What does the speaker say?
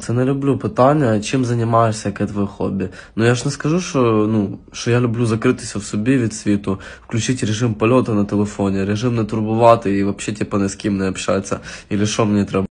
Це не люблю питання, чим займаєшся, яке твоє хобі. Ну я ж не скажу, що ну що я люблю закритися в собі від світу, включити режим польоту на телефоні, режим не турбувати і взагалі типу, не з ким не общатися, і що мені треба.